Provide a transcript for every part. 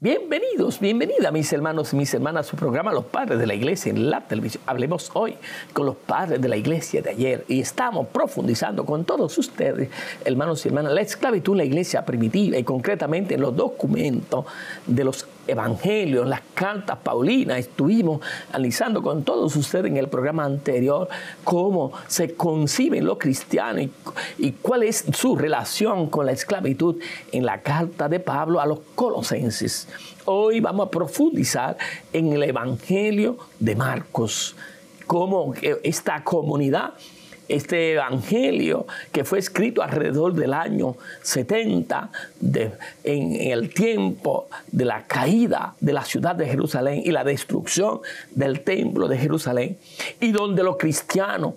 Bienvenidos, bienvenida mis hermanos y mis hermanas a su programa Los Padres de la Iglesia en la televisión. Hablemos hoy con los padres de la iglesia de ayer y estamos profundizando con todos ustedes, hermanos y hermanas, la esclavitud en la iglesia primitiva y concretamente en los documentos de los en las cartas paulinas. Estuvimos analizando con todos ustedes en el programa anterior cómo se conciben los cristianos y, y cuál es su relación con la esclavitud en la carta de Pablo a los colosenses. Hoy vamos a profundizar en el Evangelio de Marcos, cómo eh, esta comunidad este evangelio que fue escrito alrededor del año 70, en, el tiempo de la caída de la ciudad de Jerusalén y la destrucción del templo de Jerusalén, y donde los cristianos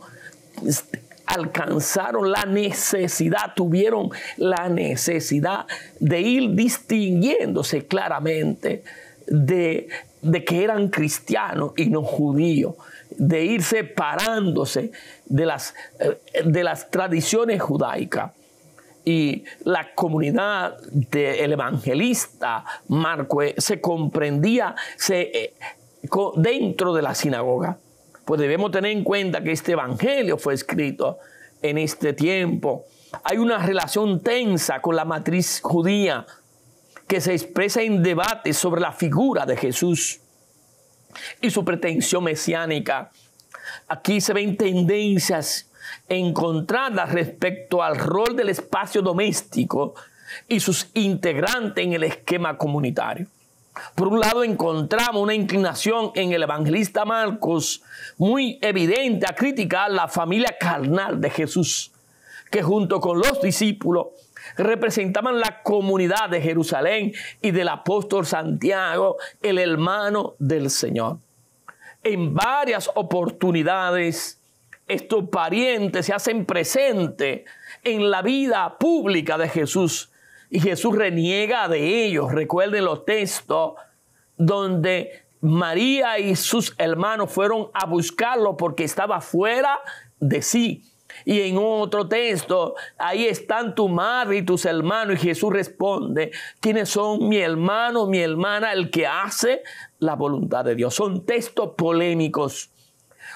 este, alcanzaron la necesidad, tuvieron la necesidad de ir distinguiéndose claramente de, de que eran cristianos y no judíos de ir separándose de las, eh, de las tradiciones judaicas. Y la comunidad del evangelista Marco eh, se comprendía eh, dentro de la sinagoga. Pues debemos tener en cuenta que este evangelio fue escrito en este tiempo. Hay una relación tensa con la matriz judía que se expresa en debate sobre la figura de Jesús y su pretensión mesiánica. Aquí se ven tendencias encontradas respecto al rol del espacio doméstico y sus integrantes en el esquema comunitario. Por un lado encontramos una inclinación en el evangelista Marcos muy evidente a criticar la familia carnal de Jesús, que junto con los discípulos representaban la comunidad de Jerusalén y del apóstol Santiago, el hermano del Señor. En varias oportunidades, estos parientes se hacen presentes en la vida pública de Jesús y Jesús reniega de ellos. Recuerden los textos donde María y sus hermanos fueron a buscarlo porque estaba fuera de sí. Y en otro texto, ahí están tu madre y tus hermanos. Y Jesús responde, ¿quiénes son mi hermano, mi hermana, el que hace la voluntad de Dios? Son textos polémicos.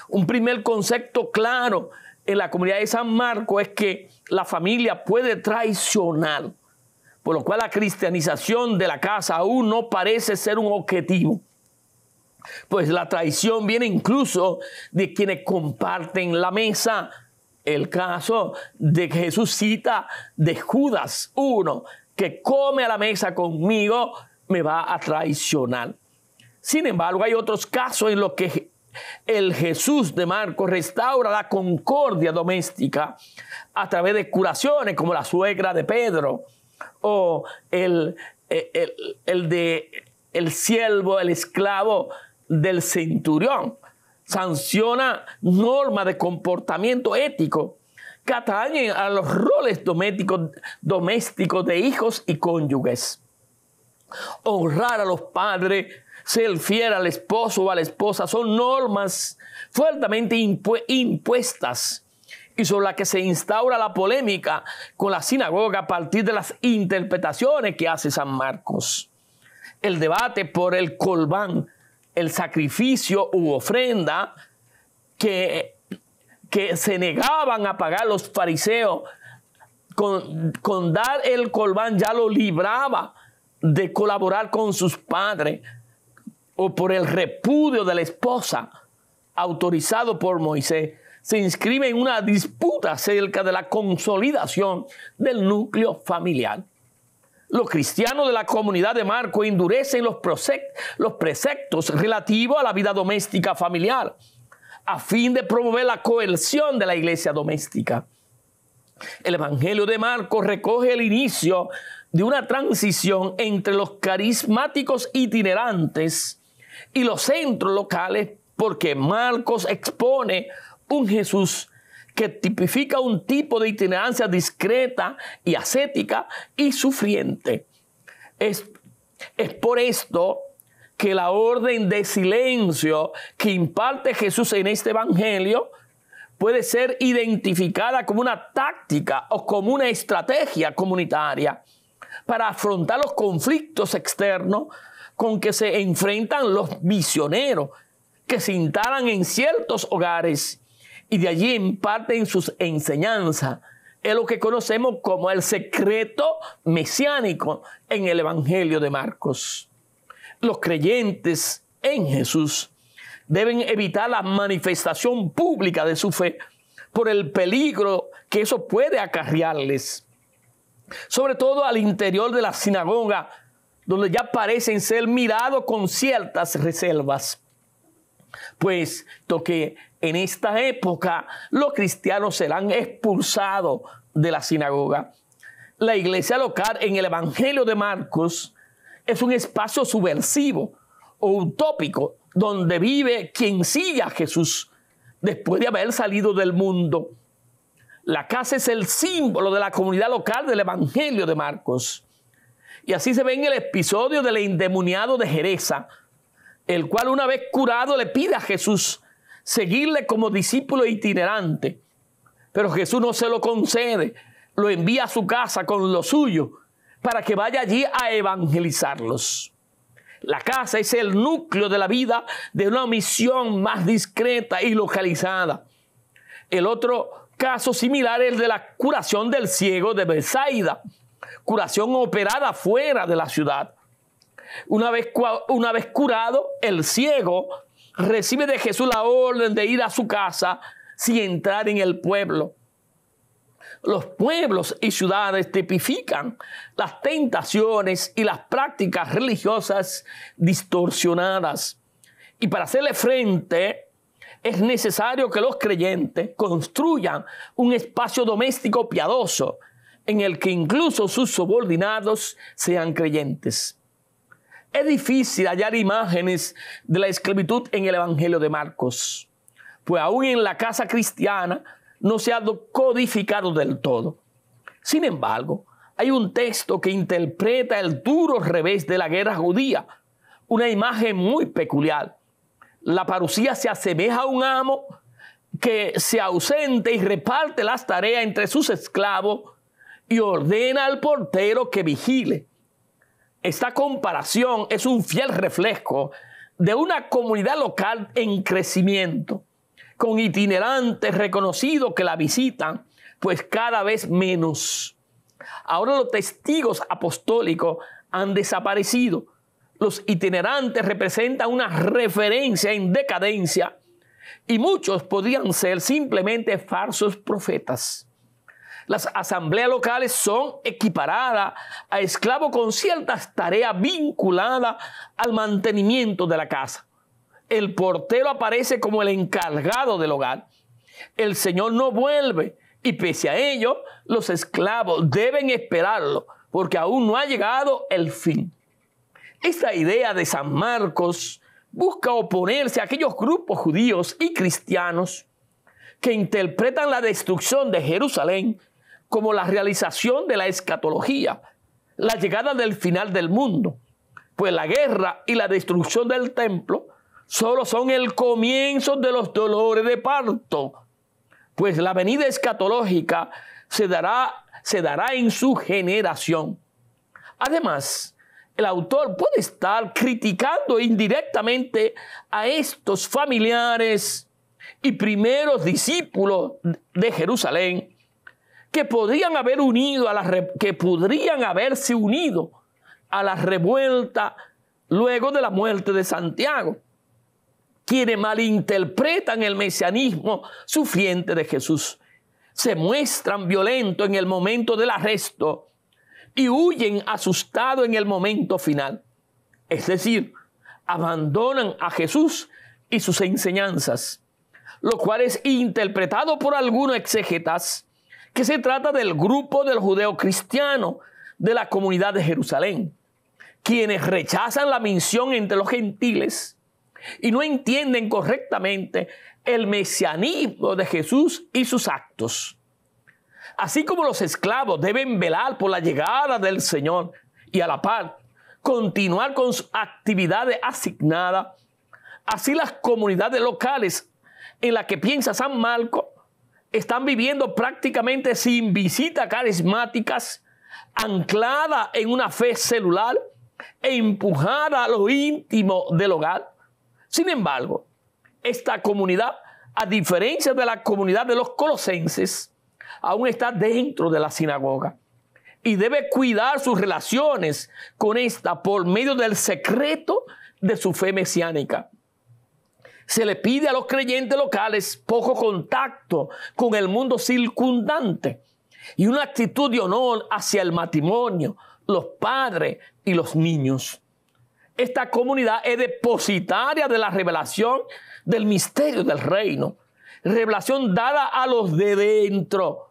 Un primer concepto claro en la comunidad de San Marcos es que la familia puede traicionar, por lo cual la cristianización de la casa aún no parece ser un objetivo. Pues la traición viene incluso de quienes comparten la mesa el caso de que Jesús cita de Judas, uno que come a la mesa conmigo, me va a traicionar. Sin embargo, hay otros casos en los que el Jesús de Marcos restaura la concordia doméstica a través de curaciones como la suegra de Pedro o el, eh, el, el de el siervo, el esclavo del centurión sanciona normas de comportamiento ético que atañen a los roles domésticos, de hijos y cónyuges. Honrar a los padres, ser fiel al esposo o a la esposa son normas fuertemente impuestas y sobre las que se instaura la polémica con la sinagoga a partir de las interpretaciones que hace San Marcos. El debate por el colbán el sacrificio u ofrenda que, que se negaban a pagar los fariseos. Con, con dar el colbán ya lo libraba de colaborar con sus padres o por el repudio de la esposa autorizado por Moisés, se inscribe en una disputa acerca de la consolidación del núcleo familiar. Los cristianos de la comunidad de Marcos endurecen los, preceptos relativos a la vida doméstica familiar a fin de promover la coerción de la iglesia doméstica. El Evangelio de Marcos recoge el inicio de una transición entre los carismáticos itinerantes y los centros locales porque Marcos expone un Jesús que tipifica un tipo de itinerancia discreta y ascética y sufriente. Es, por esto que la orden de silencio que imparte Jesús en este Evangelio puede ser identificada como una táctica o como una estrategia comunitaria para afrontar los conflictos externos con que se enfrentan los misioneros que se instalan en ciertos hogares y de allí imparten sus enseñanzas. Es lo que conocemos como el secreto mesiánico en el Evangelio de Marcos. Los creyentes en Jesús deben evitar la manifestación pública de su fe por el peligro que eso puede acarrearles. Sobre todo al interior de la sinagoga, donde ya parecen ser mirados con ciertas reservas. Pues, toque. En esta época los cristianos serán expulsados de la sinagoga. La iglesia local en el Evangelio de Marcos es un espacio subversivo o utópico donde vive quien sigue a Jesús después de haber salido del mundo. La casa es el símbolo de la comunidad local del Evangelio de Marcos. Y así se ve en el episodio del endemoniado de Jereza, el cual una vez curado le pide a Jesús seguirle como discípulo itinerante. Pero Jesús no se lo concede, lo envía a su casa con lo suyo para que vaya allí a evangelizarlos. La casa es el núcleo de la vida de una misión más discreta y localizada. El otro caso similar es el de la curación del ciego de Bethsaida, curación operada fuera de la ciudad. Una vez, una vez curado, el ciego recibe de Jesús la orden de ir a su casa sin entrar en el pueblo. Los pueblos y ciudades tipifican las tentaciones y las prácticas religiosas distorsionadas. Y para hacerle frente es necesario que los creyentes construyan un espacio doméstico piadoso en el que incluso sus subordinados sean creyentes. Es difícil hallar imágenes de la esclavitud en el Evangelio de Marcos, pues aún en la casa cristiana no se ha codificado del todo. Sin embargo, hay un texto que interpreta el duro revés de la guerra judía, una imagen muy peculiar. La parucía se asemeja a un amo que se ausente y reparte las tareas entre sus esclavos y ordena al portero que vigile. Esta comparación es un fiel reflejo de una comunidad local en crecimiento, con itinerantes reconocidos que la visitan, pues cada vez menos. Ahora los testigos apostólicos han desaparecido. Los itinerantes representan una referencia en decadencia y muchos podrían ser simplemente falsos profetas. Las asambleas locales son equiparadas a esclavos con ciertas tareas vinculadas al mantenimiento de la casa. El portero aparece como el encargado del hogar. El Señor no vuelve y pese a ello, los esclavos deben esperarlo porque aún no ha llegado el fin. Esta idea de San Marcos busca oponerse a aquellos grupos judíos y cristianos que interpretan la destrucción de Jerusalén como la realización de la escatología, la llegada del final del mundo, pues la guerra y la destrucción del templo solo son el comienzo de los dolores de parto, pues la venida escatológica se dará, se dará en su generación. Además, el autor puede estar criticando indirectamente a estos familiares y primeros discípulos de Jerusalén que podrían haber unido a que podrían haberse unido a la revuelta luego de la muerte de Santiago, quienes malinterpretan el mesianismo sufriente de Jesús, se muestran violentos en el momento del arresto y huyen asustados en el momento final. Es decir, abandonan a Jesús y sus enseñanzas, lo cual es interpretado por algunos exegetas que se trata del grupo del judeo cristiano de la comunidad de Jerusalén, quienes rechazan la misión entre los gentiles y no entienden correctamente el mesianismo de Jesús y sus actos. Así como los esclavos deben velar por la llegada del Señor y a la par continuar con sus actividades asignadas, así las comunidades locales en las que piensa San Marco están viviendo prácticamente sin visitas carismáticas, anclada en una fe celular e empujada a lo íntimo del hogar. Sin embargo, esta comunidad, a diferencia de la comunidad de los colosenses, aún está dentro de la sinagoga y debe cuidar sus relaciones con esta por medio del secreto de su fe mesiánica. Se le pide a los creyentes locales poco contacto con el mundo circundante y una actitud de honor hacia el matrimonio, los padres y los niños. Esta comunidad es depositaria de la revelación del misterio del reino, revelación dada a los de dentro,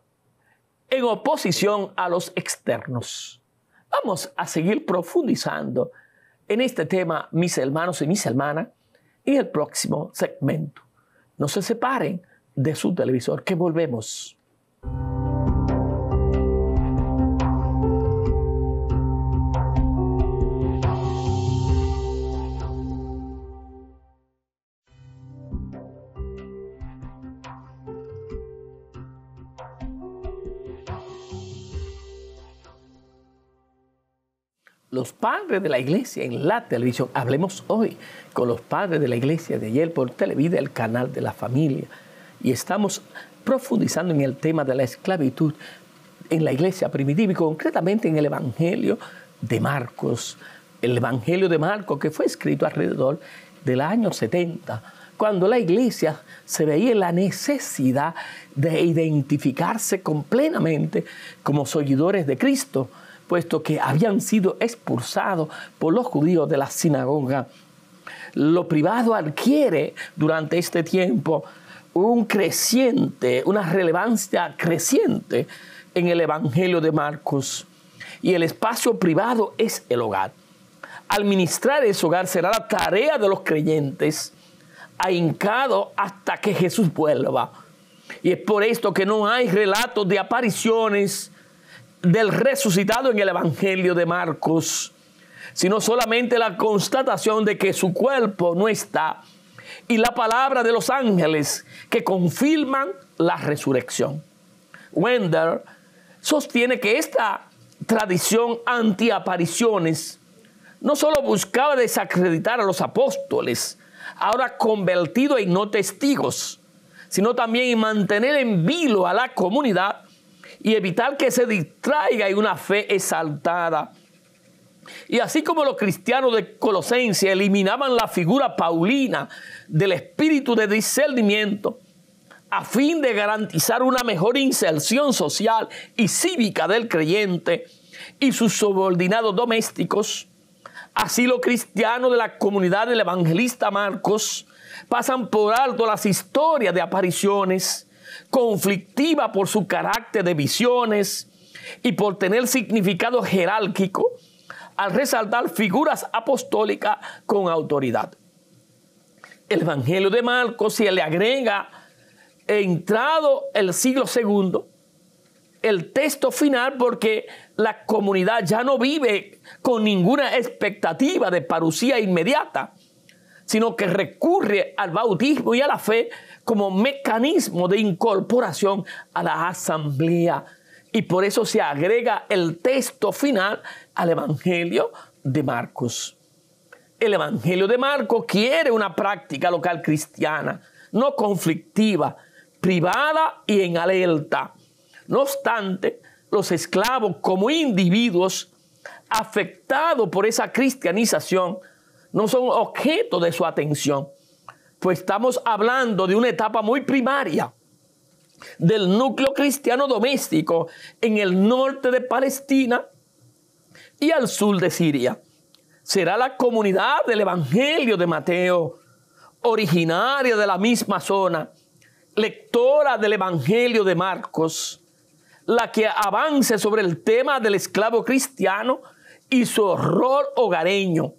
en oposición a los externos. Vamos a seguir profundizando en este tema, mis hermanos y mis hermanas y el próximo segmento. No se separen de su televisor, que volvemos. los padres de la iglesia en la televisión. Hablemos hoy con los padres de la iglesia de ayer por Televida, el canal de la familia. Y estamos profundizando en el tema de la esclavitud en la iglesia primitiva y concretamente en el Evangelio de Marcos. El Evangelio de Marcos que fue escrito alrededor del año 70, cuando la iglesia se veía la necesidad de identificarse completamente como seguidores de Cristo puesto que habían sido expulsados por los judíos de la sinagoga. Lo privado adquiere durante este tiempo un creciente, una relevancia creciente en el Evangelio de Marcos. Y el espacio privado es el hogar. Administrar ese hogar será la tarea de los creyentes, ahincado hasta que Jesús vuelva. Y es por esto que no hay relatos de apariciones del resucitado en el Evangelio de Marcos, sino solamente la constatación de que su cuerpo no está y la palabra de los ángeles que confirman la resurrección. Wender sostiene que esta tradición antiapariciones no solo buscaba desacreditar a los apóstoles, ahora convertidos en no testigos, sino también mantener en vilo a la comunidad y evitar que se distraiga y una fe exaltada. Y así como los cristianos de Colosencia eliminaban la figura paulina del espíritu de discernimiento, a fin de garantizar una mejor inserción social y cívica del creyente y sus subordinados domésticos, así los cristianos de la comunidad del evangelista Marcos pasan por alto las historias de apariciones conflictiva por su carácter de visiones y por tener significado jerárquico, al resaltar figuras apostólicas con autoridad. El Evangelio de Marcos se le agrega, entrado el siglo II, el texto final porque la comunidad ya no vive con ninguna expectativa de parucía inmediata, sino que recurre al bautismo y a la fe como mecanismo de incorporación a la asamblea. Y por eso se agrega el texto final al Evangelio de Marcos. El Evangelio de Marcos quiere una práctica local cristiana, no conflictiva, privada y en alerta. No obstante, los esclavos como individuos afectados por esa cristianización no son objeto de su atención pues estamos hablando de una etapa muy primaria del núcleo cristiano doméstico en el norte de Palestina y al sur de Siria. Será la comunidad del Evangelio de Mateo, originaria de la misma zona, lectora del Evangelio de Marcos, la que avance sobre el tema del esclavo cristiano y su horror hogareño,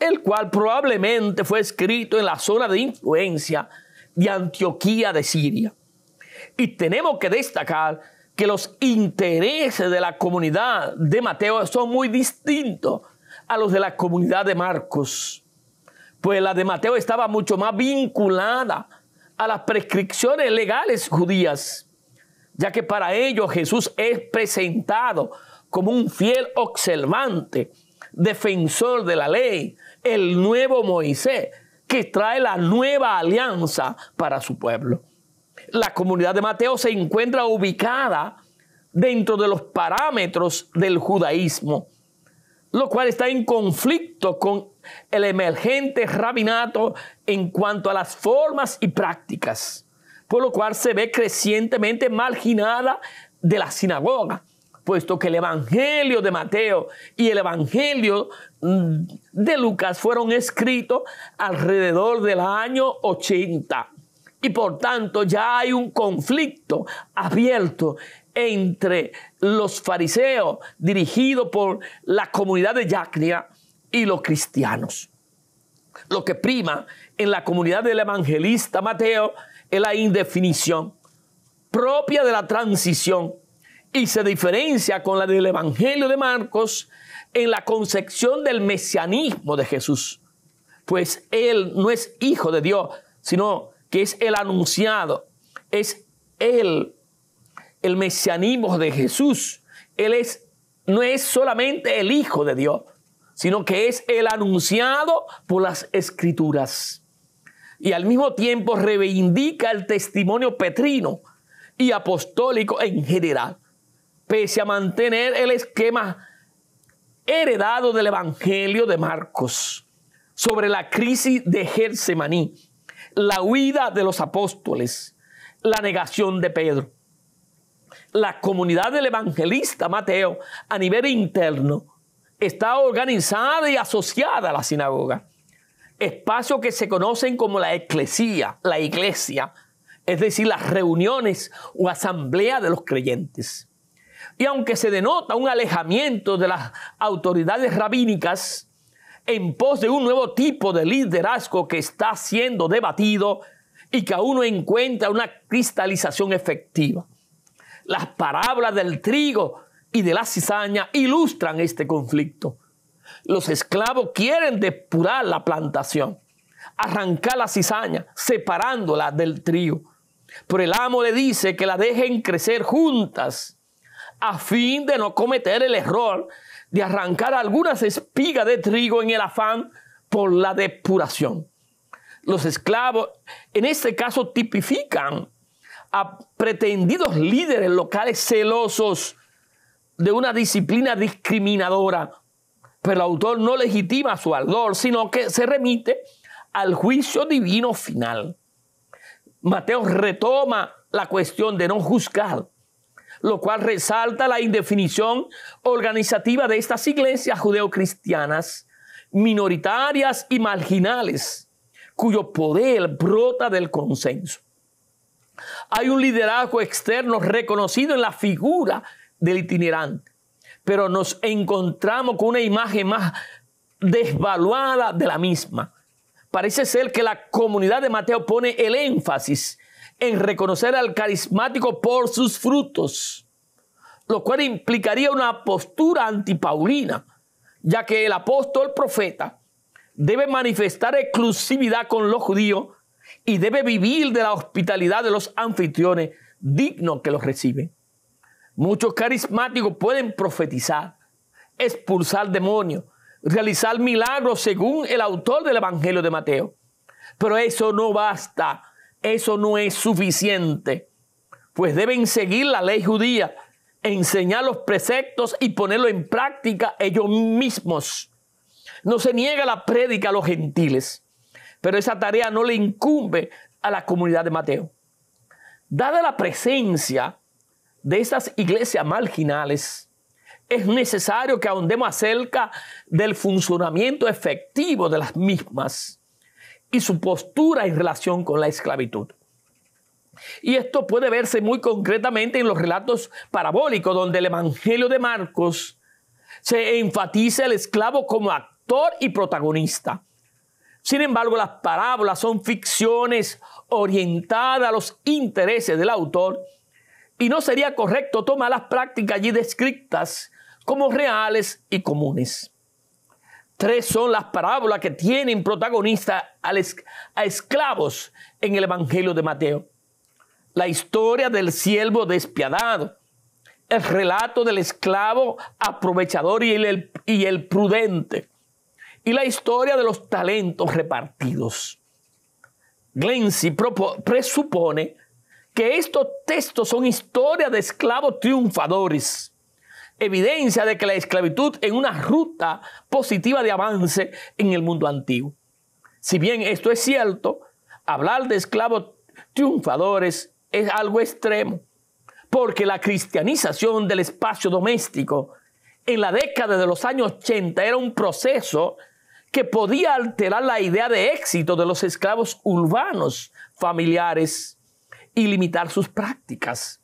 el cual probablemente fue escrito en la zona de influencia de Antioquía de Siria. Y tenemos que destacar que los intereses de la comunidad de Mateo son muy distintos a los de la comunidad de Marcos, pues la de Mateo estaba mucho más vinculada a las prescripciones legales judías, ya que para ello Jesús es presentado como un fiel observante, defensor de la ley, el nuevo Moisés que trae la nueva alianza para su pueblo. La comunidad de Mateo se encuentra ubicada dentro de los parámetros del judaísmo, lo cual está en conflicto con el emergente rabinato en cuanto a las formas y prácticas, por lo cual se ve crecientemente marginada de la sinagoga puesto que el Evangelio de Mateo y el Evangelio mm, de Lucas fueron escritos alrededor del año 80. Y por tanto ya hay un conflicto abierto entre los fariseos dirigidos por la comunidad de Yacnia y los cristianos. Lo que prima en la comunidad del evangelista Mateo es la indefinición propia de la transición y se diferencia con la del Evangelio de Marcos en la concepción del mesianismo de Jesús, pues Él no es hijo de Dios, sino que es el anunciado, es Él, el mesianismo de Jesús. Él es, no es solamente el hijo de Dios, sino que es el anunciado por las escrituras. Y al mismo tiempo reivindica el testimonio petrino y apostólico en general pese a mantener el esquema heredado del Evangelio de Marcos sobre la crisis de Gersemaní, la huida de los apóstoles, la negación de Pedro. La comunidad del evangelista Mateo a nivel interno está organizada y asociada a la sinagoga, espacio que se conocen como la eclesía, la iglesia, es decir, las reuniones o asamblea de los creyentes. Y aunque se denota un alejamiento de las autoridades rabínicas en pos de un nuevo tipo de liderazgo que está siendo debatido y que aún no encuentra una cristalización efectiva. Las parábolas del trigo y de la cizaña ilustran este conflicto. Los esclavos quieren depurar la plantación, arrancar la cizaña, separándola del trigo. Pero el amo le dice que la dejen crecer juntas a fin de no cometer el error de arrancar algunas espigas de trigo en el afán por la depuración. Los esclavos, en este caso, tipifican a pretendidos líderes locales celosos de una disciplina discriminadora, pero el autor no legitima su ardor, sino que se remite al juicio divino final. Mateo retoma la cuestión de no juzgar lo cual resalta la indefinición organizativa de estas iglesias judeocristianas minoritarias y marginales, cuyo poder brota del consenso. Hay un liderazgo externo reconocido en la figura del itinerante, pero nos encontramos con una imagen más desvaluada de la misma. Parece ser que la comunidad de Mateo pone el énfasis en reconocer al carismático por sus frutos, lo cual implicaría una postura antipaulina, ya que el apóstol profeta debe manifestar exclusividad con los judíos y debe vivir de la hospitalidad de los anfitriones dignos que los reciben. Muchos carismáticos pueden profetizar, expulsar demonios, realizar milagros según el autor del Evangelio de Mateo. Pero eso no basta eso no es suficiente, pues deben seguir la ley judía, enseñar los preceptos y ponerlo en práctica ellos mismos. No se niega la prédica a los gentiles, pero esa tarea no le incumbe a la comunidad de Mateo. Dada la presencia de esas iglesias marginales, es necesario que ahondemos acerca del funcionamiento efectivo de las mismas y su postura en relación con la esclavitud. Y esto puede verse muy concretamente en los relatos parabólicos, donde el Evangelio de Marcos se enfatiza el esclavo como actor y protagonista. Sin embargo, las parábolas son ficciones orientadas a los intereses del autor y no sería correcto tomar las prácticas allí descritas como reales y comunes. Tres son las parábolas que tienen protagonista a esclavos en el Evangelio de Mateo. La historia del siervo despiadado, el relato del esclavo aprovechador y el, prudente, y la historia de los talentos repartidos. Glency presupone que estos textos son historias de esclavos triunfadores evidencia de que la esclavitud en una ruta positiva de avance en el mundo antiguo. Si bien esto es cierto, hablar de esclavos triunfadores es algo extremo, porque la cristianización del espacio doméstico en la década de los años 80 era un proceso que podía alterar la idea de éxito de los esclavos urbanos familiares y limitar sus prácticas.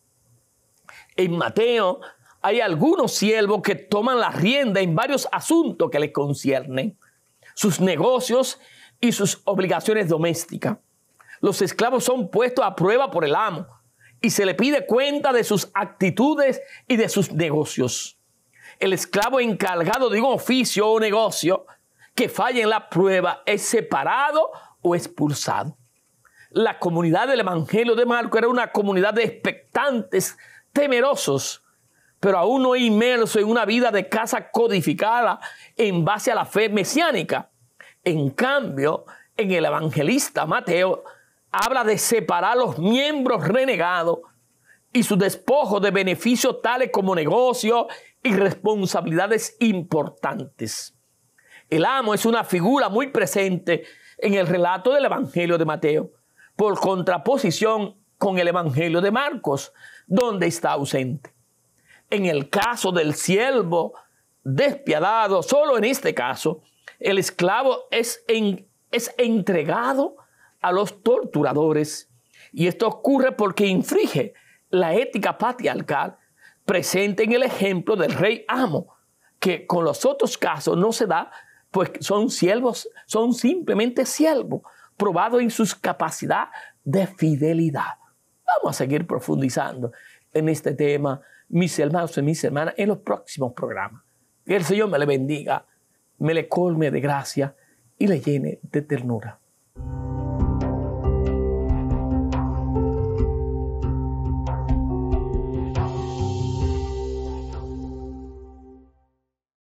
En Mateo hay algunos siervos que toman la rienda en varios asuntos que les conciernen, sus negocios y sus obligaciones domésticas. Los esclavos son puestos a prueba por el amo y se le pide cuenta de sus actitudes y de sus negocios. El esclavo encargado de un oficio o negocio que falla en la prueba es separado o expulsado. La comunidad del Evangelio de Marco era una comunidad de expectantes, temerosos, pero aún no inmerso en una vida de casa codificada en base a la fe mesiánica. En cambio, en el evangelista Mateo habla de separar los miembros renegados y su despojo de beneficios tales como negocios y responsabilidades importantes. El amo es una figura muy presente en el relato del Evangelio de Mateo, por contraposición con el Evangelio de Marcos, donde está ausente. En el caso del siervo despiadado, solo en este caso, el esclavo es, es entregado a los torturadores. Y esto ocurre porque infringe la ética patriarcal presente en el ejemplo del rey amo, que con los otros casos no se da, pues son siervos, son simplemente siervos, probados en sus capacidad de fidelidad. Vamos a seguir profundizando en este tema mis hermanos y mis hermanas en los próximos programas. Que el Señor me le bendiga, me le colme de gracia y le llene de ternura.